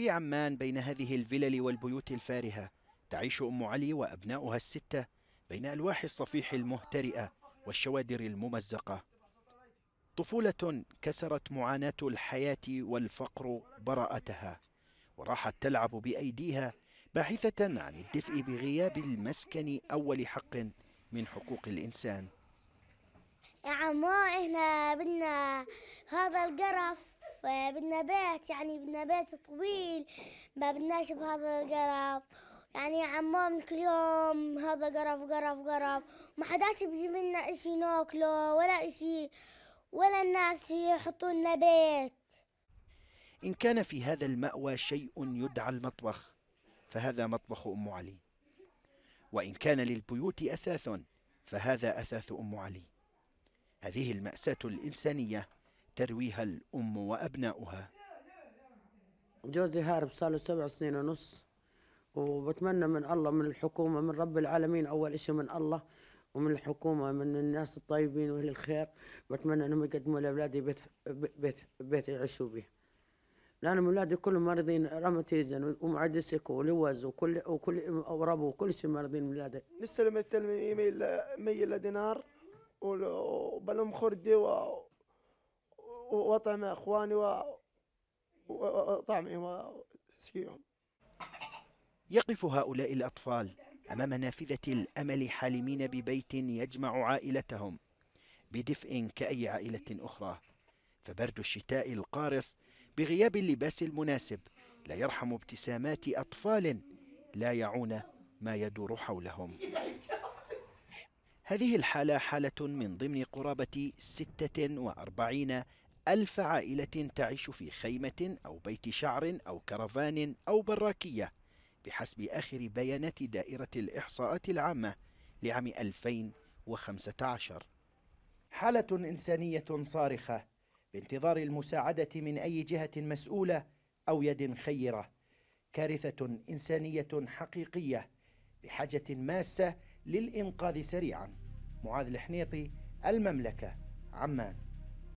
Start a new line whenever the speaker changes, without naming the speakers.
في عمان بين هذه الفلل والبيوت الفارهة تعيش أم علي وأبناؤها الستة بين ألواح الصفيح المهترئة والشوادر الممزقة طفولة كسرت معاناة الحياة والفقر براءتها وراحت تلعب بأيديها باحثة عن الدفء بغياب المسكن أول حق من حقوق الإنسان
يا عمو إحنا بدنا هذا القرف بالنبات يعني بالنبات طويل ما بدناش بهذا القرف يعني عمام كل يوم هذا قرف قرف قرف ما حداش بيجيب لنا اشي ناكله ولا اشي ولا الناس يحطوا لنا بيت
إن كان في هذا المأوى شيء يدعى المطبخ فهذا مطبخ أم علي وإن كان للبيوت أثاث فهذا أثاث أم علي هذه المأساة
الإنسانية ترويها
الأم وأبناؤها
جوزي هارب صار له سبع سنين ونص وبتمنى من الله من الحكومة من رب العالمين أول إشي من الله ومن الحكومة من الناس الطيبين وأهل الخير بتمنى أنهم يقدموا لأولادي بيت بيت بيت يعيشوا به لأن أولادي كلهم مرضين روماتيزم ومعدسك ولوز وكل وكل وربو وكل شيء مرضين أولادي
نستلم التلميذ 100 دينار وبلم خردي و وطعم اخواني وطعمي وسقيهم يقف هؤلاء الاطفال امام نافذه الامل حالمين ببيت يجمع عائلتهم بدفء كاي عائله اخرى فبرد الشتاء القارص بغياب اللباس المناسب لا يرحم ابتسامات اطفال لا يعون ما يدور حولهم هذه الحالة حالة من ضمن قرابة 46 ألف عائلة تعيش في خيمة أو بيت شعر أو كرفان أو براكية بحسب آخر بيانات دائرة الإحصاءات العامة لعام 2015 حالة إنسانية صارخة بانتظار المساعدة من أي جهة مسؤولة أو يد خيرة كارثة إنسانية حقيقية بحاجة ماسة للإنقاذ سريعا معاذ الحنيطي المملكة عمان